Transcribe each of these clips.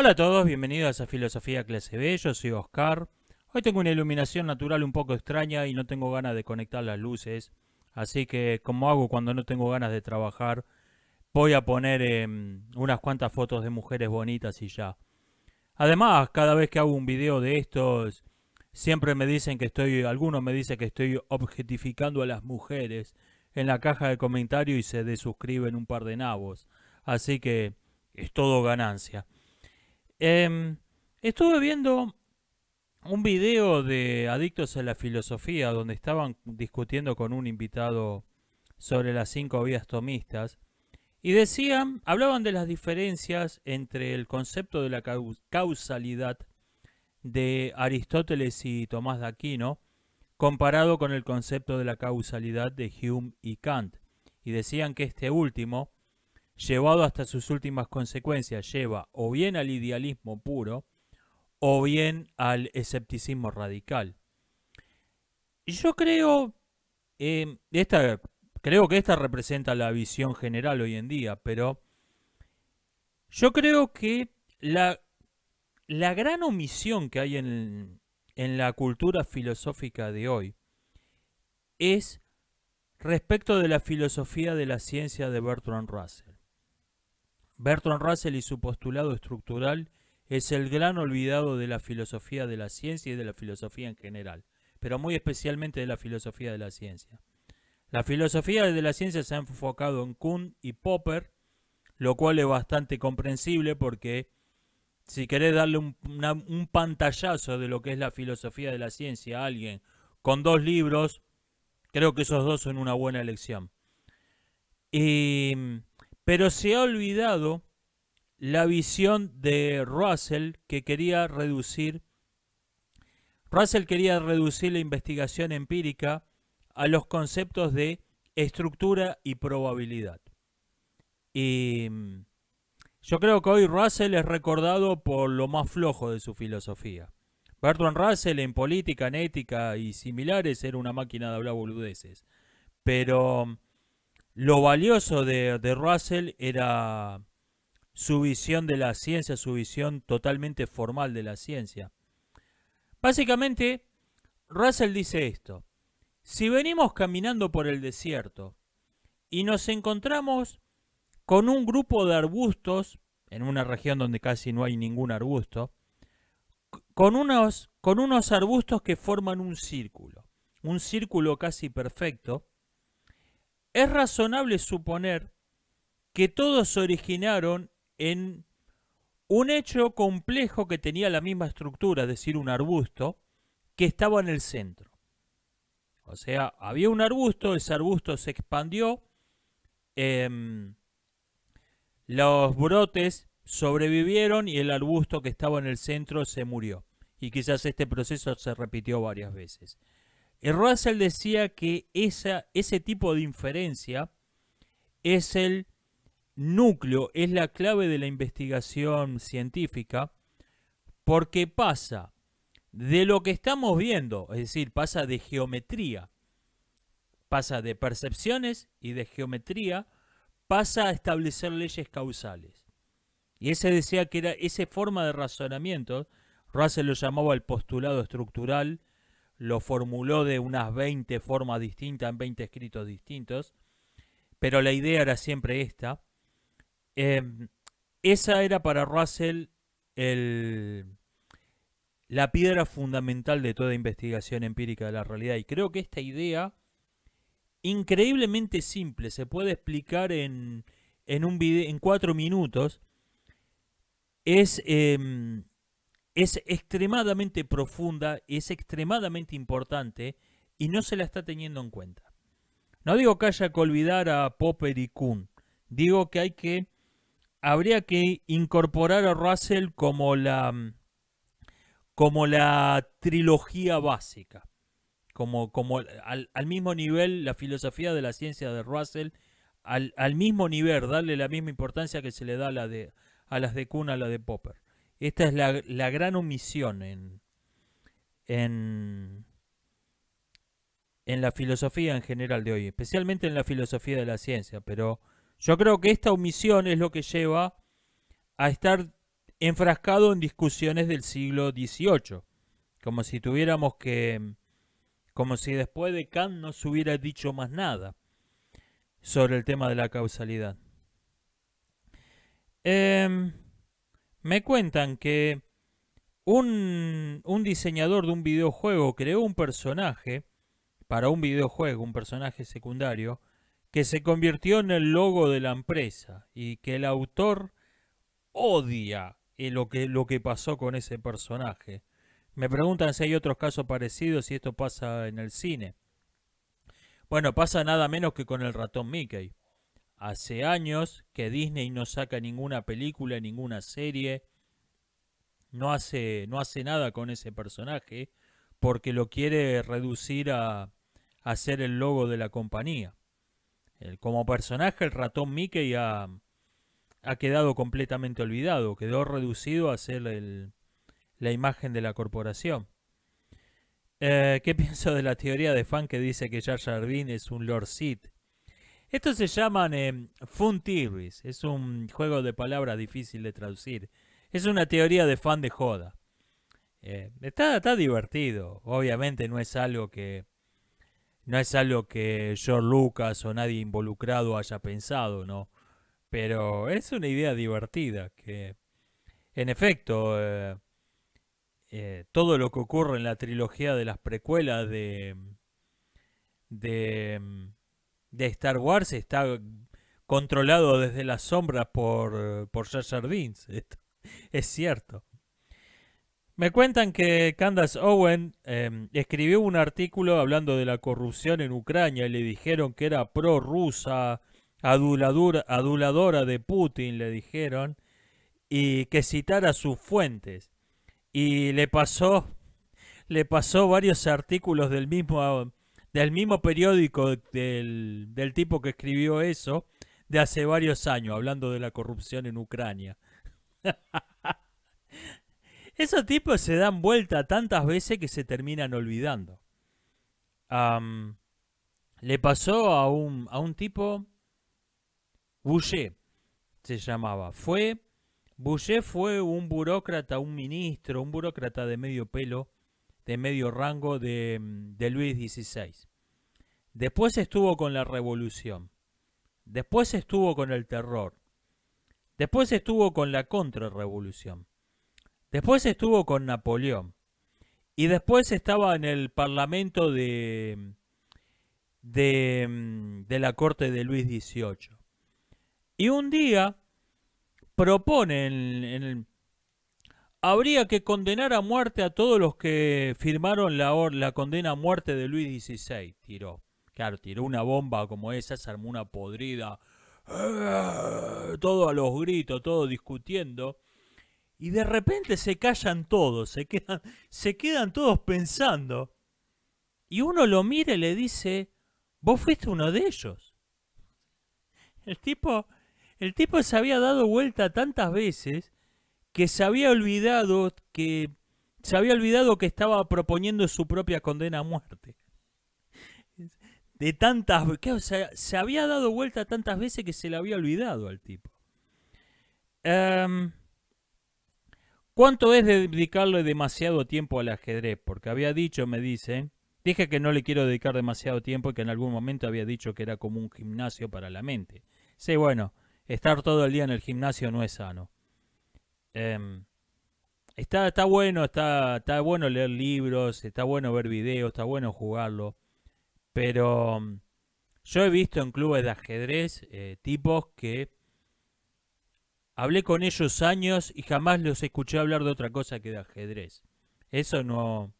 Hola a todos, bienvenidos a Filosofía Clase B, yo soy Oscar. Hoy tengo una iluminación natural un poco extraña y no tengo ganas de conectar las luces, así que como hago cuando no tengo ganas de trabajar, voy a poner em, unas cuantas fotos de mujeres bonitas y ya. Además, cada vez que hago un video de estos, siempre me dicen que estoy, algunos me dicen que estoy objetificando a las mujeres en la caja de comentarios y se desuscriben un par de nabos, así que es todo ganancia. Em, estuve viendo un video de Adictos a la Filosofía donde estaban discutiendo con un invitado sobre las cinco vías tomistas y decían, hablaban de las diferencias entre el concepto de la causalidad de Aristóteles y Tomás de Aquino comparado con el concepto de la causalidad de Hume y Kant y decían que este último llevado hasta sus últimas consecuencias, lleva o bien al idealismo puro o bien al escepticismo radical. Y yo creo, em, esta, creo que esta representa la visión general hoy en día, pero yo creo que la, gran omisión que hay en, en la cultura filosófica de hoy es respecto de la filosofía de la ciencia de Bertrand Russell. Bertrand Russell y su postulado estructural es el gran olvidado de la filosofía de la ciencia y de la filosofía en general, pero muy especialmente de la filosofía de la ciencia. La filosofía de la ciencia se ha enfocado en Kuhn y Popper, lo cual es bastante comprensible porque si querés darle un, pantallazo de lo que es la filosofía de la ciencia a alguien con dos libros, creo que esos dos son una buena elección. Y pero se ha olvidado la visión de Russell que quería reducir. Russell quería reducir la investigación empírica a los conceptos de estructura y probabilidad. Y mm, yo creo que hoy Russell es recordado por lo más flojo de su filosofía. Bertrand Russell en política, en ética y similares era una máquina de hablar boludeces. Pero mm, lo valioso de, Russell era su visión de la ciencia, su visión totalmente formal de la ciencia. Básicamente, Russell dice esto. Si venimos caminando por el desierto y nos encontramos con un grupo de arbustos, en una región donde casi no hay ningún arbusto, con con unos arbustos que forman un círculo, un círculo casi perfecto, es razonable suponer que todos originaron en un hecho complejo que tenía la misma estructura, es decir, un arbusto, que estaba en el centro. O sea, había un arbusto, ese arbusto se expandió, em, los brotes sobrevivieron y el arbusto que estaba en el centro se murió. Y quizás este proceso se repitió varias veces. Eh, Russell decía que ese tipo de inferencia es el núcleo, es la clave de la investigación científica, porque pasa de lo que estamos viendo, es decir, pasa de geometría, pasa de percepciones y de geometría, pasa a establecer leyes causales. Y ese decía que era esa forma de razonamiento, Russell lo llamaba el postulado estructural, lo formuló de unas 20 formas distintas, en 20 escritos distintos, pero la idea era siempre esta. Em, esa era para Russell la piedra fundamental de toda investigación empírica de la realidad. Y creo que esta idea, increíblemente simple, se puede explicar en, un en cuatro minutos, es em, es extremadamente profunda, es extremadamente importante y no se la está teniendo en cuenta. No digo que haya que olvidar a Popper y Kuhn, digo que hay que habría que incorporar a Russell como la como la trilogía básica, como, como al, mismo nivel la filosofía de la ciencia de Russell, al, al, mismo nivel, darle la misma importancia que se le da a, la de, a las de Kuhn, a la de Popper. Esta es la, gran omisión en, en la filosofía en general de hoy, especialmente en la filosofía de la ciencia, pero yo creo que esta omisión es lo que lleva a estar enfrascado en discusiones del siglo XVIII, como si tuviéramos que, como si después de Kant no se hubiera dicho más nada sobre el tema de la causalidad. Eh, me cuentan que un, diseñador de un videojuego creó un personaje para un videojuego, un personaje secundario, que se convirtió en el logo de la empresa y que el autor odia lo que, lo que pasó con ese personaje. Me preguntan si hay otros casos parecidos, si esto pasa en el cine. Bueno, pasa nada menos que con el ratón Mickey. Hace años que Disney no saca ninguna película, ninguna serie, no hace, no hace nada con ese personaje porque lo quiere reducir a, ser el logo de la compañía. como personaje el ratón Mickey ha, ha quedado completamente olvidado, quedó reducido a ser la imagen de la corporación. Eh, ¿Qué pienso de la teoría de fan que dice que Jar Jar es un Lord Seed? Estos se llaman em, Fun Theories. Es un juego de palabras difícil de traducir. Es una teoría de fan de joda. Eh, está, divertido. Obviamente no es algo que. No es algo que George Lucas o nadie involucrado haya pensado, ¿no? Pero es una idea divertida que. En efecto. Eh, eh, todo lo que ocurre en la trilogía de las precuelas de. de. Em, de Star Wars está controlado desde las sombras por, por Jar es cierto. Me cuentan que Candace Owen em, escribió un artículo hablando de la corrupción en Ucrania y le dijeron que era pro-rusa, aduladora de Putin, le dijeron, y que citara sus fuentes. Y le pasó, le pasó varios artículos del mismo del mismo periódico del, tipo que escribió eso de hace varios años, hablando de la corrupción en Ucrania. Esos tipos se dan vuelta tantas veces que se terminan olvidando. le pasó a un, a un tipo, Boucher se llamaba. Fue, Boucher fue un burócrata, un ministro, un burócrata de medio pelo de medio rango de, mm, Luis XVI. Después estuvo con la revolución. Después estuvo con el terror. Después estuvo con la contrarrevolución. Después estuvo con Napoleón. Y después estaba en el parlamento de, mm, mm, de, la corte de Luis XVIII. Y un día propone en, el habría que condenar a muerte a todos los que firmaron la, la condena a muerte de Luis XVI, tiró. Claro, tiró una bomba como esa, se armó una podrida, todo a los gritos, todo discutiendo. Y de repente se callan todos, se quedan, se quedan todos pensando. Y uno lo mira y le dice, vos fuiste uno de ellos. El tipo, el tipo se había dado vuelta tantas veces que se había olvidado que se había olvidado que estaba proponiendo su propia condena a muerte. De tantas que, se había dado vuelta tantas veces que se le había olvidado al tipo. Em, ¿Cuánto es dedicarle demasiado tiempo al ajedrez? Porque había dicho, me dicen, dije que no le quiero dedicar demasiado tiempo y que en algún momento había dicho que era como un gimnasio para la mente. Sí, bueno, estar todo el día en el gimnasio no es sano. Em, está, está bueno, está, está bueno leer libros, está bueno ver videos, está bueno jugarlo. Pero em, yo he visto en clubes de ajedrez eh, tipos que hablé con ellos años y jamás los escuché hablar de otra cosa que de ajedrez. Eso no.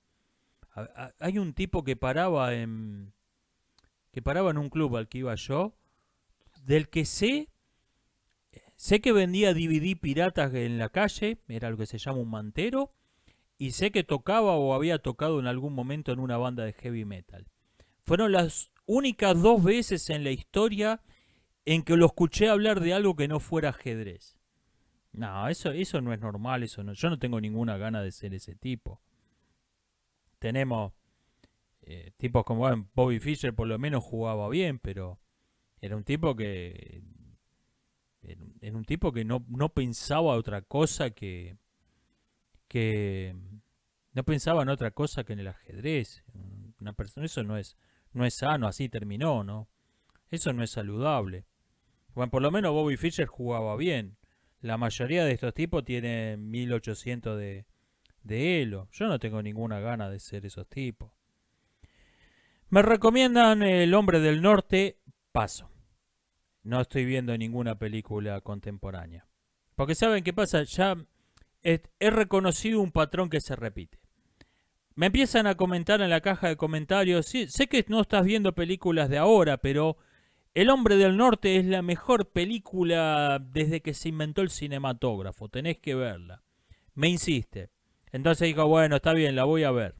Hay un tipo que paraba en. que paraba en un club al que iba yo. Del que sé Sé que vendía DVD piratas en la calle, era lo que se llama un mantero, y sé que tocaba o había tocado en algún momento en una banda de heavy metal. Fueron las únicas dos veces en la historia en que lo escuché hablar de algo que no fuera ajedrez. No, eso, eso no es normal, eso no. Yo no tengo ninguna gana de ser ese tipo. Tenemos eh, tipos como Bobby Fischer por lo menos jugaba bien, pero era un tipo que en un tipo que no, no pensaba otra cosa que, No pensaba en otra cosa que en el ajedrez. Una persona, eso no es, no es sano, así terminó, ¿no? Eso no es saludable. Bueno, por lo menos Bobby Fischer jugaba bien. La mayoría de estos tipos tienen 1800 de, de Elo. Yo no tengo ninguna gana de ser esos tipos. Me recomiendan El Hombre del Norte, paso no estoy viendo ninguna película contemporánea. Porque saben qué pasa, ya he reconocido un patrón que se repite. Me empiezan a comentar en la caja de comentarios, sé que no estás viendo películas de ahora, pero El hombre del norte es la mejor película desde que se inventó el cinematógrafo, tenés que verla. Me insiste. Entonces digo, bueno, está bien, la voy a ver.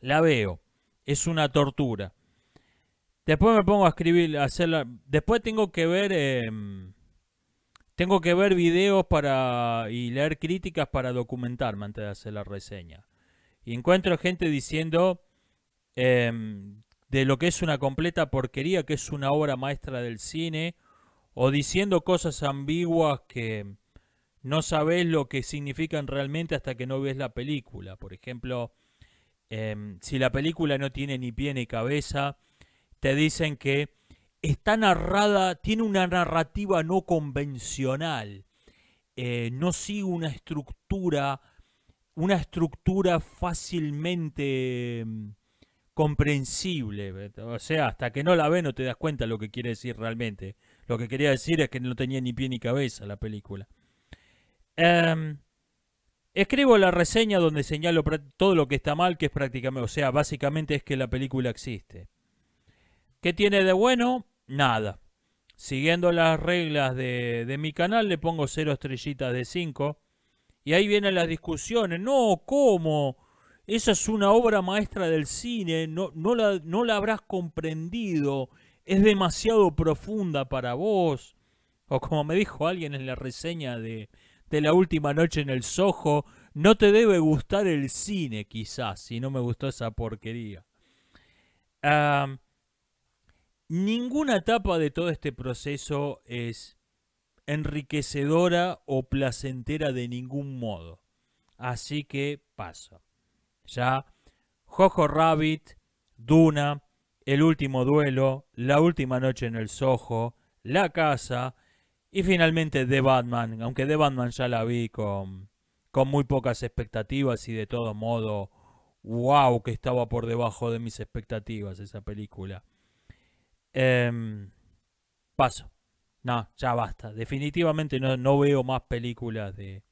La veo. Es una tortura. Después me pongo a escribir, a hacer Después tengo que ver... Em, tengo que ver videos para y leer críticas para documentarme antes de hacer la reseña. Y encuentro gente diciendo em, de lo que es una completa porquería, que es una obra maestra del cine, o diciendo cosas ambiguas que no sabes lo que significan realmente hasta que no ves la película. Por ejemplo, em, si la película no tiene ni pie ni cabeza, te dicen que está narrada, tiene una narrativa no convencional, eh, no sigue una estructura, una estructura fácilmente mm, comprensible. O sea, hasta que no la ve no te das cuenta lo que quiere decir realmente. Lo que quería decir es que no tenía ni pie ni cabeza la película. Em, escribo la reseña donde señalo todo lo que está mal, que es prácticamente, o sea, básicamente es que la película existe. ¿Qué tiene de bueno? Nada. Siguiendo las reglas de, de mi canal le pongo cero estrellitas de 5. Y ahí vienen las discusiones. No, ¿cómo? Esa es una obra maestra del cine. No, no, la, no la habrás comprendido. Es demasiado profunda para vos. O como me dijo alguien en la reseña de, de la última noche en el Soho, no te debe gustar el cine quizás, si no me gustó esa porquería. Ah, ninguna etapa de todo este proceso es enriquecedora o placentera de ningún modo. Así que paso. Ya Jojo Rabbit, Duna, El último duelo, La última noche en el Soho, La casa y finalmente The Batman, aunque The Batman ya la vi con, con muy pocas expectativas y de todo modo, wow, que estaba por debajo de mis expectativas esa película. Em, paso. No, ya basta. Definitivamente no, veo más películas de...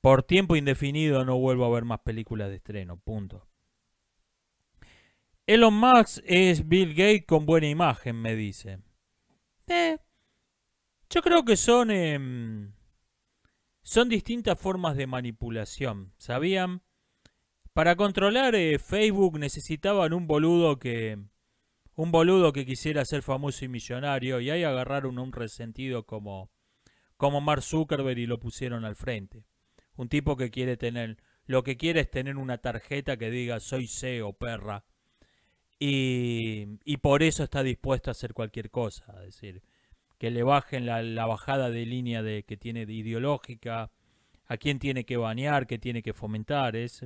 Por tiempo indefinido no vuelvo a ver más películas de estreno. Punto. Elon Musk es Bill Gates con buena imagen, me dice. Eh, yo creo que son... Em, son distintas formas de manipulación. ¿Sabían? Para controlar eh, Facebook necesitaban un boludo que un boludo que quisiera ser famoso y millonario y ahí agarraron un resentido como, como Mark Zuckerberg y lo pusieron al frente. Un tipo que quiere tener, lo que quiere es tener una tarjeta que diga soy CEO, perra. Y, y por eso está dispuesto a hacer cualquier cosa, es decir, que le bajen la, bajada de línea de, que tiene ideológica, a quién tiene que banear, qué tiene que fomentar, es...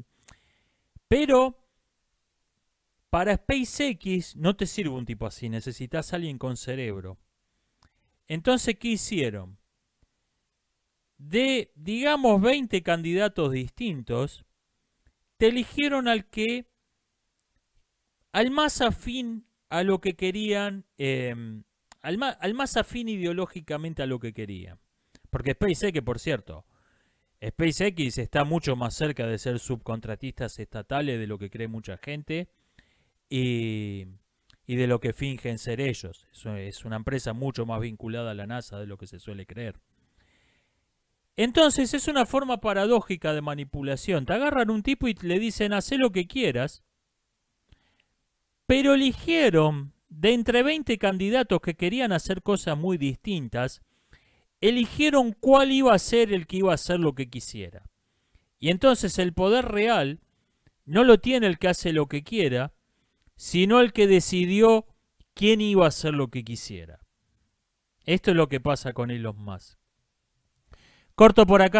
Pero para SpaceX no te sirve un tipo así, necesitas a alguien con cerebro. Entonces, ¿qué hicieron? De, digamos, 20 candidatos distintos, te eligieron al que, al más afín a lo que querían, em, al, más, al más afín ideológicamente a lo que querían. Porque SpaceX, por cierto, SpaceX está mucho más cerca de ser subcontratistas estatales de lo que cree mucha gente y, de lo que fingen ser ellos. Es una empresa mucho más vinculada a la NASA de lo que se suele creer. Entonces es una forma paradójica de manipulación. Te agarran un tipo y le dicen, haz lo que quieras, pero eligieron de entre 20 candidatos que querían hacer cosas muy distintas, eligieron cuál iba a ser el que iba a hacer lo que quisiera. Y entonces el poder real no lo tiene el que hace lo que quiera, sino el que decidió quién iba a hacer lo que quisiera. Esto es lo que pasa con los más. Corto por acá.